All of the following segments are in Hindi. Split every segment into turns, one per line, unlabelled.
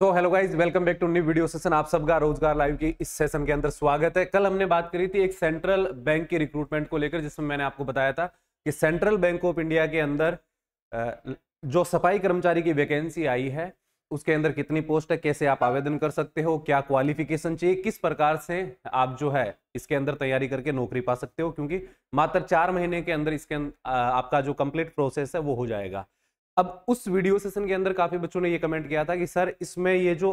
तो hello guys welcome back to new video session आप सबका रोजगार लाइव की इस सेशन के अंदर स्वागत है कल हमने बात करी थी एक सेंट्रल बैंक की रिक्रूटमेंट को लेकर जिसमें मैंने आपको बताया था कि सेंट्रल बैंक ऑफ इंडिया के अंदर जो सफाई कर्मचारी की वैकेंसी आई है उसके अंदर कितनी पोस्ट है कैसे आप आवेदन कर सकते हो क्या क्वालिफिकेशन चाहिए किस प्रकार से आप जो है इसके अंदर तैयारी करके नौकरी पा सकते हो क्योंकि मात्र चार महीने के अंदर इसके अं, आपका जो कंप्लीट प्रोसेस है वो हो जाएगा अब उस वीडियो सेशन के अंदर काफी बच्चों ने ये कमेंट किया था कि सर इसमें ये जो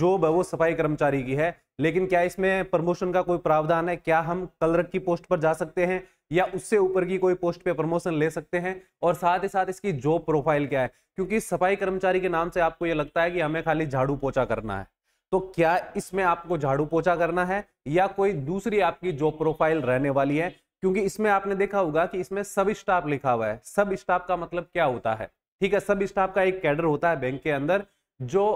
जॉब है वो सफाई कर्मचारी की है लेकिन क्या इसमें प्रमोशन का कोई प्रावधान है क्या हम कलरक की पोस्ट पर जा सकते हैं या उससे ऊपर की कोई पोस्ट पे प्रमोशन ले सकते हैं और साथ ही साथ इसकी जॉब प्रोफाइल क्या है क्योंकि सफाई कर्मचारी के नाम से आपको ये लगता है कि हमें खाली झाड़ू पोछा करना है तो क्या इसमें आपको झाड़ू पोछा करना है या कोई दूसरी आपकी जॉब प्रोफाइल रहने वाली है क्योंकि इसमें आपने देखा होगा कि इसमें सब स्टाफ लिखा हुआ है सब स्टाफ का मतलब क्या होता है ठीक है सब स्टाफ का एक कैडर होता है बैंक के अंदर जो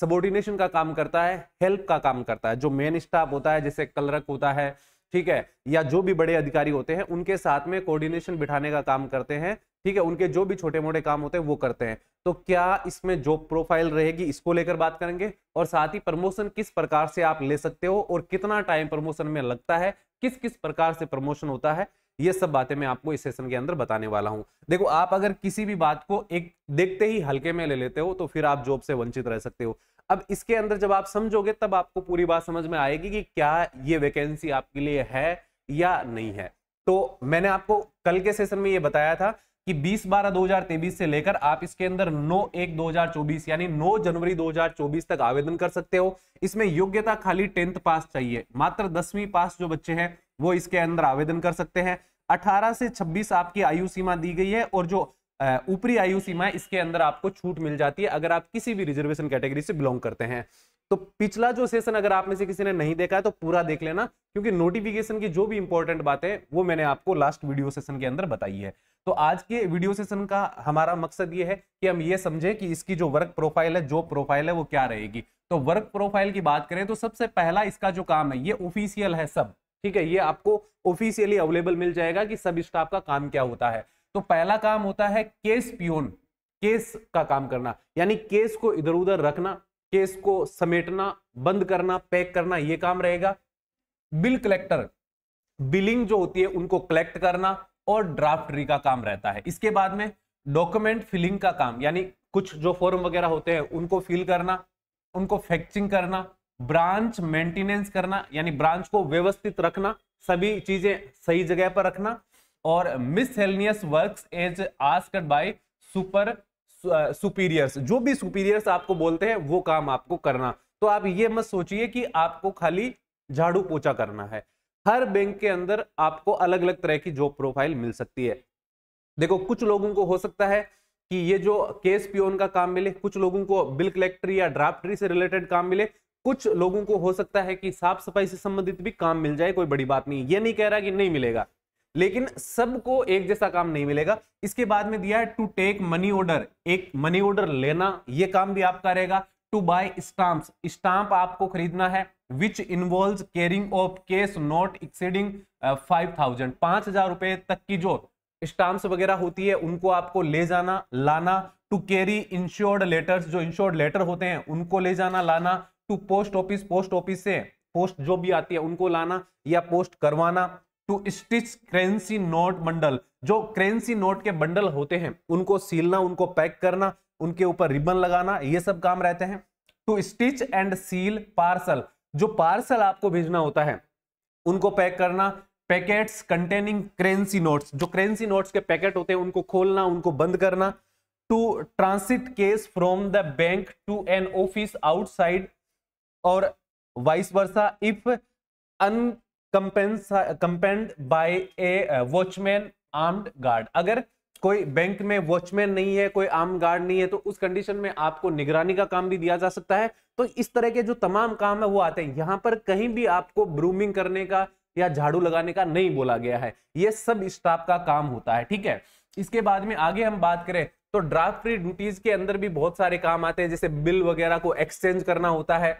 सबोर्डिनेशन uh, का काम करता है हेल्प का काम करता है जो मेन स्टाफ होता है जैसे कलरक होता है ठीक है या जो भी बड़े अधिकारी होते हैं उनके साथ में कोऑर्डिनेशन बिठाने का काम करते हैं ठीक है उनके जो भी छोटे मोटे काम होते हैं वो करते हैं तो क्या इसमें जॉब प्रोफाइल रहेगी इसको लेकर बात करेंगे और साथ ही प्रमोशन किस प्रकार से आप ले सकते हो और कितना टाइम प्रमोशन में लगता है किस किस प्रकार से प्रमोशन होता है ये सब बातें मैं आपको इस सेशन के अंदर बताने वाला हूं देखो आप अगर किसी भी बात को एक देखते ही हल्के में ले लेते हो तो फिर आप जॉब से वंचित रह सकते हो अब इसके अंदर जब आप समझोगे तब आपको पूरी बात समझ में आएगी कि क्या ये वैकेंसी आपके लिए है या नहीं है तो मैंने आपको कल के सेशन में ये बताया था कि 20 बारह 2023 से लेकर आप इसके अंदर 9 एक 2024 यानी 9 जनवरी 2024 तक आवेदन कर सकते हो इसमें योग्यता खाली टेंथ पास चाहिए मात्र दसवीं पास जो बच्चे हैं वो इसके अंदर आवेदन कर सकते हैं 18 से 26 आपकी आयु सीमा दी गई है और जो ऊपरी आयु सीमा है इसके अंदर आपको छूट मिल जाती है अगर आप किसी भी रिजर्वेशन कैटेगरी से बिलोंग करते हैं तो पिछला जो सेशन अगर आप में से किसी ने नहीं देखा है तो पूरा देख लेना क्योंकि नोटिफिकेशन की जो भी इंपॉर्टेंट बातें वो मैंने आपको लास्ट वीडियो सेशन के अंदर बताई है तो आज के वीडियो सेशन का हमारा मकसद ये है कि हम ये समझें कि इसकी जो वर्क प्रोफाइल है जो प्रोफाइल है वो क्या रहेगी तो वर्क प्रोफाइल की बात करें तो सबसे पहला इसका जो काम है ये ऑफिशियल है सब ठीक है ये आपको ऑफिशियली अवेलेबल मिल जाएगा कि सब स्टाफ का काम क्या होता है तो पहला काम होता है केस प्योन केस का काम करना यानी केस को इधर उधर रखना केस को समेटना बंद करना पैक करना ये काम रहेगा बिल कलेक्टर बिलिंग जो होती है उनको कलेक्ट करना और ड्राफ्टरी का काम रहता है इसके बाद में डॉक्यूमेंट फिलिंग का काम यानी कुछ जो फॉर्म वगैरह होते हैं उनको फिल करना उनको फैक्चिंग करना ब्रांच मेंटेनेंस करना यानी ब्रांच को व्यवस्थित रखना सभी चीजें सही जगह पर रखना और miscellaneous work as asked by super superiors जो भी सुपीरियर्स आपको बोलते हैं वो काम आपको करना तो आप ये मत सोचिए कि आपको खाली झाड़ू पोछा करना है हर बैंक के अंदर आपको अलग अलग तरह की जॉब प्रोफाइल मिल सकती है देखो कुछ लोगों को हो सकता है कि ये जो केस पियोन का काम मिले कुछ लोगों को बिल कलेक्टरी या ड्राफ्टरी से रिलेटेड काम मिले कुछ लोगों को हो सकता है कि साफ सफाई से संबंधित भी काम मिल जाए कोई बड़ी बात नहीं ये नहीं कह रहा कि नहीं मिलेगा लेकिन सबको एक जैसा काम नहीं मिलेगा इसके बाद में दिया है टू टेक मनी ऑर्डर एक मनी ऑर्डर लेना यह काम भी आपका रहेगा टू बाय स्टाम्प स्टाम्प आपको खरीदना है which involve carrying of cash not exceeding five thousand पांच हजार रुपए तक की जो स्टाम्प्स वगैरह होती है उनको आपको ले जाना लाना टू कैरी इंश्योर्ड लेटर्स जो इंश्योर्ड लेटर होते हैं उनको ले जाना लाना to post office post office से पोस्ट जो भी आती है उनको लाना या पोस्ट करवाना to stitch currency note bundle जो करेंसी नोट के बंडल होते हैं उनको सीलना उनको पैक करना उनके ऊपर रिबन लगाना ये सब काम रहते हैं to stitch and seal parcel जो पार्सल आपको भेजना होता है उनको पैक करना पैकेट्स कंटेनिंग करेंसी नोट्स जो करेंसी नोट्स के पैकेट होते हैं उनको खोलना उनको बंद करना to transit cash from the bank to an office outside और vice versa if unaccompanied by a watchman armed guard अगर कोई बैंक में वॉचमैन नहीं है कोई आर्म गार्ड नहीं है तो उस कंडीशन में आपको निगरानी का काम भी दिया जा सकता है तो इस तरह के जो तमाम काम है वो आते हैं यहां पर कहीं भी आपको ब्रूमिंग करने का या झाड़ू लगाने का नहीं बोला गया है ये सब स्टाफ का काम होता है ठीक है इसके बाद में आगे हम बात करें तो ड्राफ्ट फ्री ड्यूटीज के अंदर भी बहुत सारे काम आते हैं जैसे बिल वगैरह को एक्सचेंज करना होता है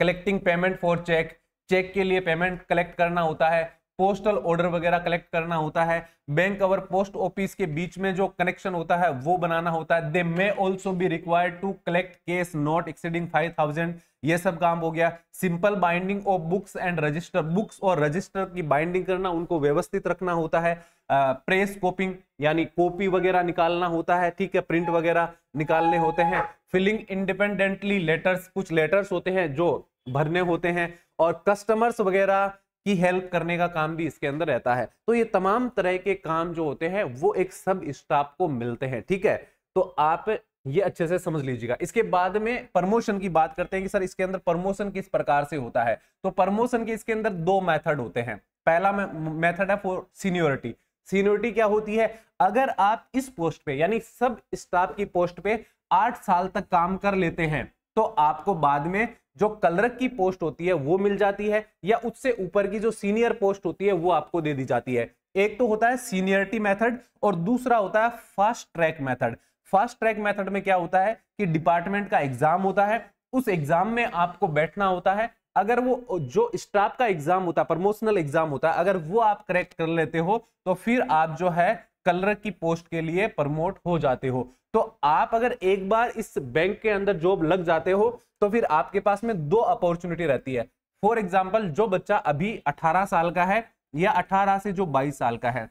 collecting payment for cheque cheque के लिए पेमेंट कलेक्ट करना होता है पोस्टल ऑर्डर वगैरह कलेक्ट करना होता है बैंक और पोस्ट ऑफिस के बीच में जो कनेक्शन होता है वो बनाना होता है they may also be required to collect cash not exceeding five thousand ये सब काम हो गया simple binding of books and register books और रजिस्टर की बाइंडिंग करना उनको व्यवस्थित रखना होता है प्रेस कॉपिंग यानी कॉपी वगैरह निकालना होता है ठीक है प्रिंट वगैरह निकालने होते हैं फिलिंग इंडिपेंडेंटली लेटर्स कुछ लेटर्स होते हैं जो भरने होते हैं और कस्टमर्स वगैरह की हेल्प करने का काम भी इसके अंदर रहता है तो ये तमाम तरह के काम जो होते हैं वो एक सब स्टाफ को मिलते हैं ठीक है तो आप ये अच्छे से समझ लीजिएगा इसके बाद में प्रमोशन की बात करते हैं कि सर इसके अंदर प्रमोशन किस प्रकार से होता है तो प्रमोशन के इसके अंदर दो मेथड होते हैं पहला मेथड है फॉर सीनियोरिटी सीनियोरिटी क्या होती है अगर आप इस पोस्ट पे यानी सब स्टाफ की पोस्ट पे आठ साल तक काम कर लेते हैं तो आपको बाद में जो कलरक की पोस्ट होती है वो मिल जाती है या उससे ऊपर की जो सीनियर पोस्ट होती है वो आपको दे दी जाती है एक तो होता है सीनियरिटी मेथड और दूसरा होता है fast track method fast track method में क्या होता है कि डिपार्टमेंट का एग्जाम होता है उस एग्जाम में आपको बैठना होता है अगर वो जो स्टाफ का एग्जाम होता है प्रमोशनल एग्जाम होता है अगर वो आप करेक्ट कर लेते हो तो फिर आप जो है कलर की पोस्ट के लिए प्रमोट हो जाते हो तो आप अगर एक बार इस बैंक के अंदर जॉब लग जाते हो तो फिर आपके पास में दो अपॉर्चुनिटी रहती है फॉर एग्जाम्पल जो बच्चा अभी 18 साल का है या 18 से जो 22 साल का है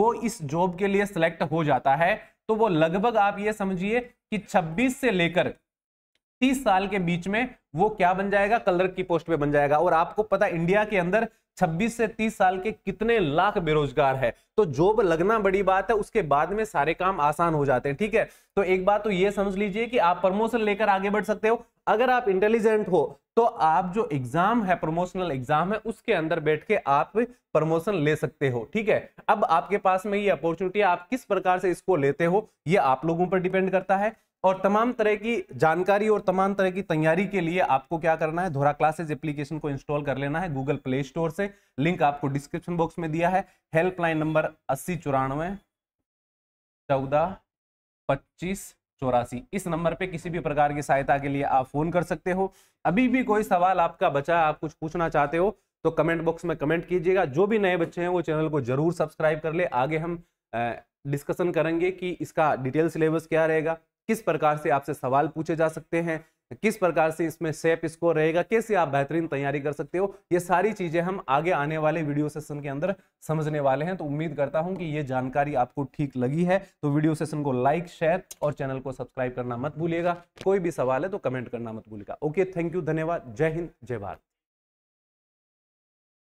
वो इस जॉब के लिए सिलेक्ट हो जाता है तो वो लगभग आप ये समझिए कि 26 से लेकर 30 साल के बीच में वो क्या बन जाएगा कलर की पोस्ट पे बन जाएगा और आपको पता इंडिया के अंदर 26 से 30 साल के कितने लाख बेरोजगार है तो जॉब लगना बड़ी बात है उसके बाद में सारे काम आसान हो जाते हैं ठीक है तो एक बात तो ये समझ लीजिए कि आप प्रमोशन लेकर आगे बढ़ सकते हो अगर आप इंटेलिजेंट हो तो आप जो एग्जाम है प्रमोशनल एग्जाम है उसके अंदर बैठ के आप प्रमोशन ले सकते हो ठीक है अब आपके पास में ये अपॉर्चुनिटी आप किस प्रकार से इसको लेते हो ये आप लोगों पर डिपेंड करता है और तमाम तरह की जानकारी और तमाम तरह की तैयारी के लिए आपको क्या करना है धोरा क्लासेज एप्लीकेशन को इंस्टॉल कर लेना है गूगल प्ले स्टोर से लिंक आपको डिस्क्रिप्शन बॉक्स में दिया है हेल्पलाइन नंबर अस्सी चौरानवे चौदह पच्चीस चौरासी इस नंबर पे किसी भी प्रकार की सहायता के लिए आप फोन कर सकते हो अभी भी कोई सवाल आपका बचा आप कुछ पूछना चाहते हो तो कमेंट बॉक्स में कमेंट कीजिएगा जो भी नए बच्चे हैं वो चैनल को जरूर सब्सक्राइब कर ले आगे हम डिस्कशन करेंगे कि इसका डिटेल सिलेबस क्या रहेगा किस प्रकार से आपसे सवाल पूछे जा सकते हैं तो किस प्रकार से इसमें सेप स्कोर रहेगा कैसे आप बेहतरीन तैयारी कर सकते हो ये सारी चीजें हम आगे आने वाले वीडियो सेशन के अंदर समझने वाले हैं तो उम्मीद करता हूं कि ये जानकारी आपको ठीक लगी है तो वीडियो सेशन को लाइक शेयर और चैनल को सब्सक्राइब करना मत भूलिएगा कोई भी सवाल है तो कमेंट करना मत भूलिएगा ओके थैंक यू धन्यवाद जय हिंद जय भारत